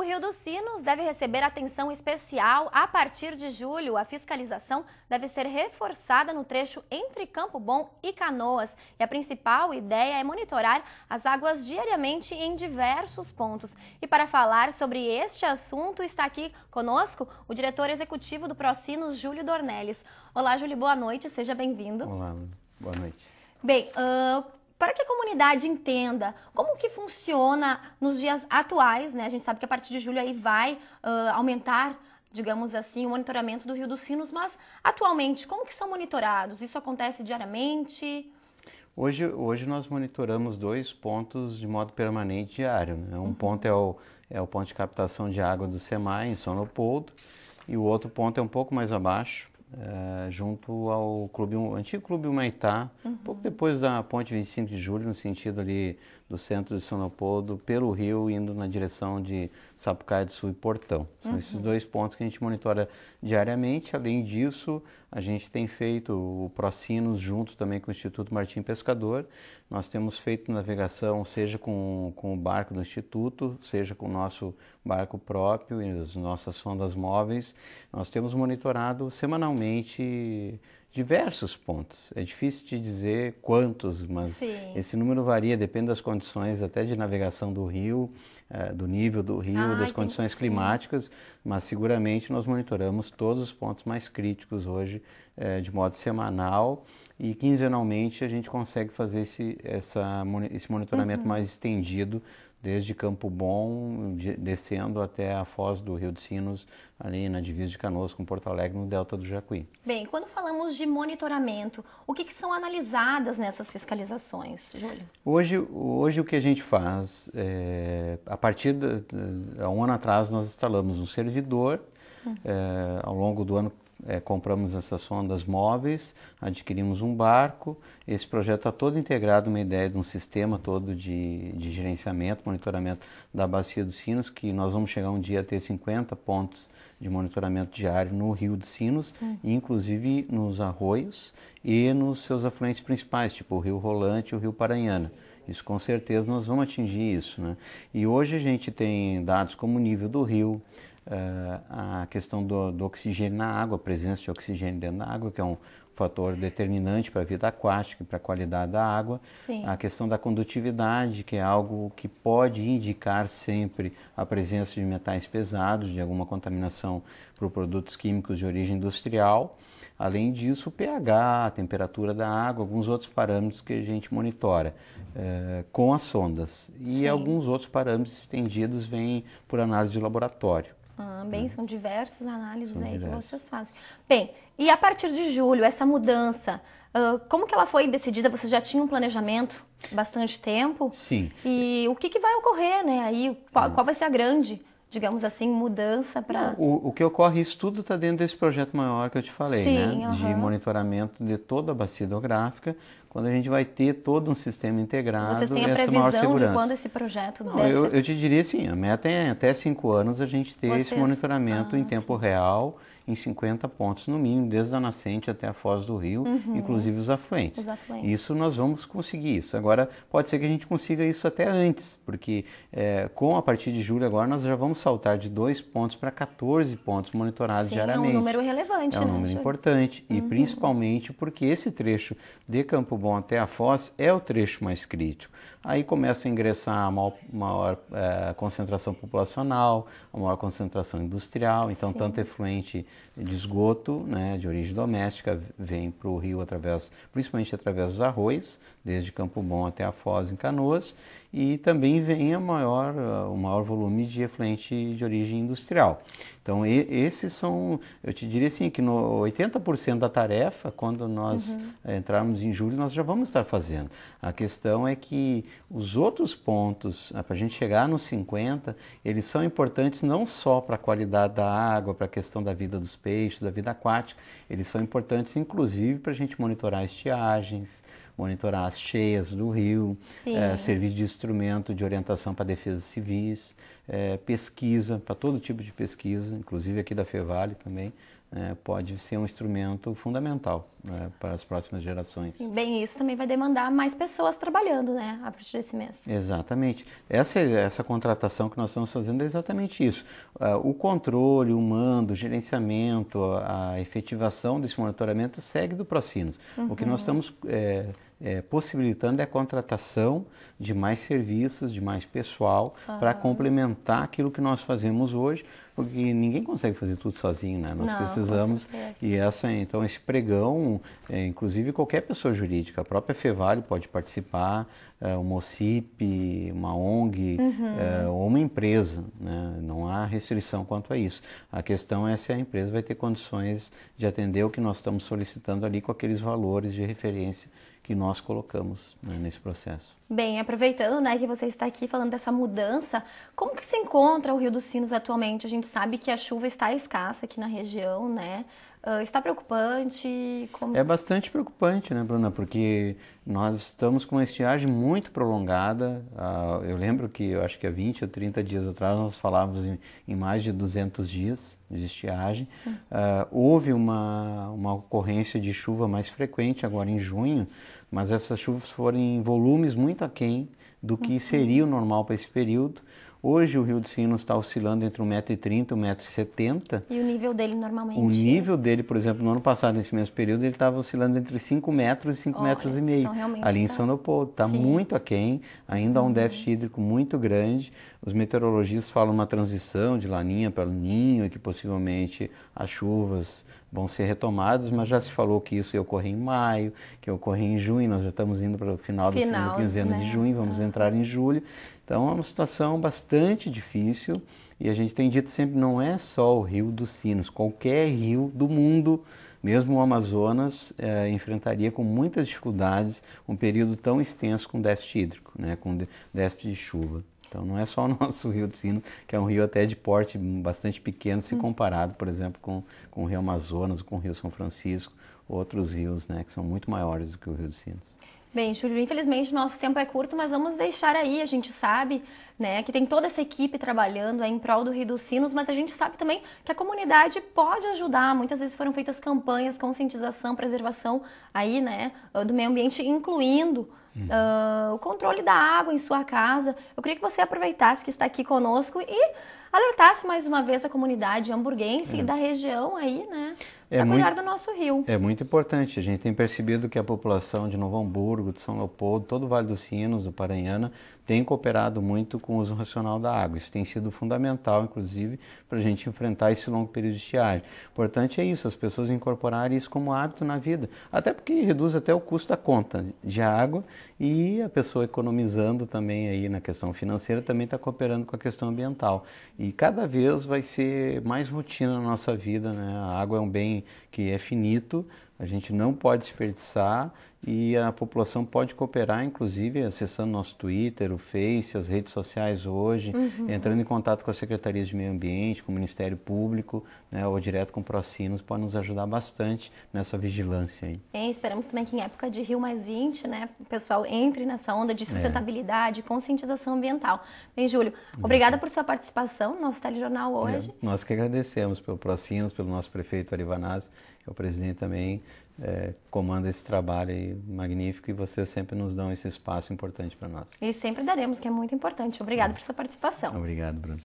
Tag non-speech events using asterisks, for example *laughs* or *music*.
O Rio dos Sinos deve receber atenção especial a partir de julho. A fiscalização deve ser reforçada no trecho entre Campo Bom e Canoas. E a principal ideia é monitorar as águas diariamente em diversos pontos. E para falar sobre este assunto, está aqui conosco o diretor executivo do Procinos, Júlio Dornelles. Olá, Júlio, boa noite, seja bem-vindo. Olá, boa noite. Bem, uh, para que a comunidade entenda como que funciona nos dias atuais, né? A gente sabe que a partir de julho aí vai uh, aumentar digamos assim, o monitoramento do Rio dos Sinos, mas atualmente como que são monitorados? Isso acontece diariamente? Hoje, hoje nós monitoramos dois pontos de modo permanente diário. Né? Um uhum. ponto é o, é o ponto de captação de água do SEMAI, em São Leopoldo, e o outro ponto é um pouco mais abaixo, eh, junto ao clube, antigo Clube Humaitá, uhum. pouco depois da ponte 25 de julho, no sentido ali do centro de São Leopoldo, pelo rio, indo na direção de Sapucaia do Sul e Portão. São uhum. esses dois pontos que a gente monitora diariamente. Além disso, a gente tem feito o Procinos junto também com o Instituto Martim Pescador. Nós temos feito navegação, seja com, com o barco do Instituto, seja com o nosso barco próprio e as nossas sondas móveis. Nós temos monitorado semanalmente diversos pontos. É difícil te dizer quantos, mas Sim. esse número varia, depende das condições até de navegação do rio, eh, do nível do rio, ah, das condições climáticas, mas seguramente nós monitoramos todos os pontos mais críticos hoje eh, de modo semanal e quinzenalmente a gente consegue fazer esse, essa, esse monitoramento uhum. mais estendido desde Campo Bom, descendo até a foz do Rio de Sinos, ali na divisa de Canoas com Porto Alegre, no delta do Jacuí. Bem, quando falamos de monitoramento, o que, que são analisadas nessas fiscalizações, Júlio? Hoje, hoje o que a gente faz, é, a partir de, um ano atrás nós instalamos um servidor, uhum. é, ao longo do ano é, compramos essas sondas móveis, adquirimos um barco. Esse projeto está todo integrado, uma ideia de um sistema todo de, de gerenciamento, monitoramento da bacia dos sinos, que nós vamos chegar um dia a ter 50 pontos de monitoramento diário no Rio de Sinos, hum. inclusive nos arroios e nos seus afluentes principais, tipo o Rio Rolante e o Rio Paranhana. Isso com certeza nós vamos atingir isso. Né? E hoje a gente tem dados como o nível do rio, ah, a questão do, do, oxigênio na água, a presença de oxigênio dentro da água, que é um fator determinante para a vida aquática e para a qualidade da água. Sim. A questão da condutividade, que é algo que pode indicar sempre a presença de metais pesados, de alguma contaminação por produtos químicos de origem industrial. Além disso, o pH, a temperatura da água, alguns outros parâmetros que a gente monitora é, com as sondas. E Sim. alguns outros parâmetros estendidos vêm por análise de laboratório. Também ah, é. são diversas análises são aí que vocês fazem. Bem, e a partir de julho, essa mudança, uh, como que ela foi decidida? Você já tinha um planejamento bastante tempo? Sim. E o que, que vai ocorrer, né? Aí, qual, hum. qual vai ser a grande digamos assim, mudança para. O, o, que ocorre, isso tudo está dentro desse projeto maior que eu te falei, Sim, né? Uhum. De monitoramento de toda a bacia hidrográfica, quando a gente vai ter todo um sistema integrado. Vocês têm a previsão de quando esse projeto Não, deve eu, eu te diria assim, a meta é até cinco anos a gente ter Vocês... esse monitoramento ah, em tempo real em 50 pontos no mínimo, desde a nascente até a foz do rio, uhum. inclusive os afluentes. os afluentes. Isso nós vamos conseguir isso. Agora, pode ser que a gente consiga isso até antes, porque é, com a partir de julho agora nós já vamos saltar de 2 pontos para 14 pontos monitorados Sim, diariamente. É um número relevante. É um né, número Júlio? importante, uhum. e principalmente porque esse trecho de Campo Bom até a foz é o trecho mais crítico. Aí começa a ingressar a maior, maior é, concentração populacional, a maior concentração industrial, então Sim. tanto efluente de esgoto né, de origem doméstica vem para o rio através, principalmente através dos arroios, desde Campo Bom até a Foz em Canoas, e também vem a maior, o maior volume de efluente de origem industrial. Então e, esses são, eu te diria assim, que no 80% da tarefa, quando nós uhum. Eh, entrarmos em julho, nós já vamos estar fazendo. A questão é que os outros pontos, né, para a gente chegar nos 50, eles são importantes não só para a qualidade da água, para a questão da vida dos dos peixes, da vida aquática, eles são importantes, inclusive, para a gente monitorar estiagens, monitorar as cheias do rio, é, servir de instrumento de orientação para defesas civis, é, pesquisa, para todo tipo de pesquisa, inclusive aqui da Fevale também, é, pode ser um instrumento fundamental né, para as próximas gerações. Sim, bem, isso também vai demandar mais pessoas trabalhando, né, a partir desse mês. Exatamente. Essa, essa contratação que nós estamos fazendo é exatamente isso. Ah, o controle, o mando, o gerenciamento, a efetivação desse monitoramento segue do Procinos. Uhum. O que nós uhum. estamos é, é, possibilitando é a contratação de mais serviços, de mais pessoal, para complementar aquilo que nós fazemos hoje, porque ninguém consegue fazer tudo sozinho, né? Nós Não, precisamos, e essa, então, esse pregão é, inclusive qualquer pessoa jurídica, a própria Fevale pode participar, é, uma OCIP, uma ONG uhum. é, ou uma empresa. Né? Não há restrição quanto a isso. A questão é se a empresa vai ter condições de atender o que nós estamos solicitando ali com aqueles valores de referência que nós colocamos né, nesse processo. Bem, aproveitando né, que você está aqui falando dessa mudança, como que se encontra o Rio dos Sinos atualmente? A gente sabe que a chuva está escassa aqui na região, né? Uh, está preocupante? Como... É bastante preocupante, né, Bruna? Porque nós estamos com uma estiagem muito prolongada. Ah, eu lembro que, eu acho que há 20 ou 30 dias atrás, nós falávamos em, em mais de 200 dias de estiagem. Uhum. houve uma, uma ocorrência de chuva mais frequente agora em junho, mas essas chuvas foram em volumes muito aquém do que uhum. seria o normal para esse período. Hoje o Rio de Sinos está oscilando entre 1,30m e 1,70m. E o nível dele normalmente? O nível dele, por exemplo, no ano passado, nesse mesmo período, ele estava oscilando entre 5 metros e 5 Olha, metros e meio. Então Ali em São Leopoldo. Está muito aquém, ainda há um uhum. déficit hídrico muito grande. Os meteorologistas falam uma transição de laninha para o ninho, e que possivelmente as chuvas vão ser retomadas, mas já se falou que isso ia ocorrer em maio, que ia ocorrer em junho, nós já estamos indo para o final, final da segunda quinzena né? de junho, vamos ah. entrar em julho. Então é uma situação bastante difícil e a gente tem dito sempre não é só o Rio dos Sinos, qualquer rio do mundo, mesmo o Amazonas, é, enfrentaria com muitas dificuldades um período tão extenso com déficit hídrico, né, com déficit de chuva. Então não é só o *laughs* nosso Rio dos Sinos, que é um rio até de porte bastante pequeno se hum. comparado, por exemplo, com, com o Rio Amazonas, com o Rio São Francisco, outros rios né, que são muito maiores do que o Rio dos Sinos. Bem, Júlio, infelizmente nosso tempo é curto, mas vamos deixar aí, a gente sabe, né, que tem toda essa equipe trabalhando em prol do Rio dos Sinos, mas a gente sabe também que a comunidade pode ajudar. Muitas vezes foram feitas campanhas, conscientização, preservação aí, né, do meio ambiente, incluindo uh, o controle da água em sua casa. Eu queria que você aproveitasse que está aqui conosco e alertasse mais uma vez a comunidade hamburguense é. e da região aí, né? É para muito, cuidar do nosso rio. É muito importante. A gente tem percebido que a população de Novo Hamburgo, de São Leopoldo, todo o Vale dos Sinos, do Paranhana, tem cooperado muito com o uso racional da água. Isso tem sido fundamental, inclusive, para a gente enfrentar esse longo período de estiagem. Importante é isso, as pessoas incorporarem isso como hábito na vida. Até porque reduz até o custo da conta de água e a pessoa economizando também aí na questão financeira também está cooperando com a questão ambiental. E cada vez vai ser mais rotina na nossa vida, né? A água é um bem que é finito, a gente não pode desperdiçar e a população pode cooperar, inclusive acessando nosso Twitter, o Face, as redes sociais hoje, uhum. entrando em contato com as secretarias de meio ambiente, com o Ministério Público, né, ou direto com o Procinos, pode nos ajudar bastante nessa vigilância aí. É, esperamos também que em época de Rio Mais 20, né, o pessoal entre nessa onda de é. sustentabilidade, é. conscientização ambiental. Bem, Júlio, obrigada por sua participação no nosso telejornal hoje. É, nós que agradecemos pelo Procinos, pelo nosso prefeito Arivanazzi, o presidente também, é, comanda esse trabalho aí, magnífico e vocês sempre nos dão esse espaço importante para nós. E sempre daremos, que é muito importante. Obrigado por sua participação. Obrigado, Bruno.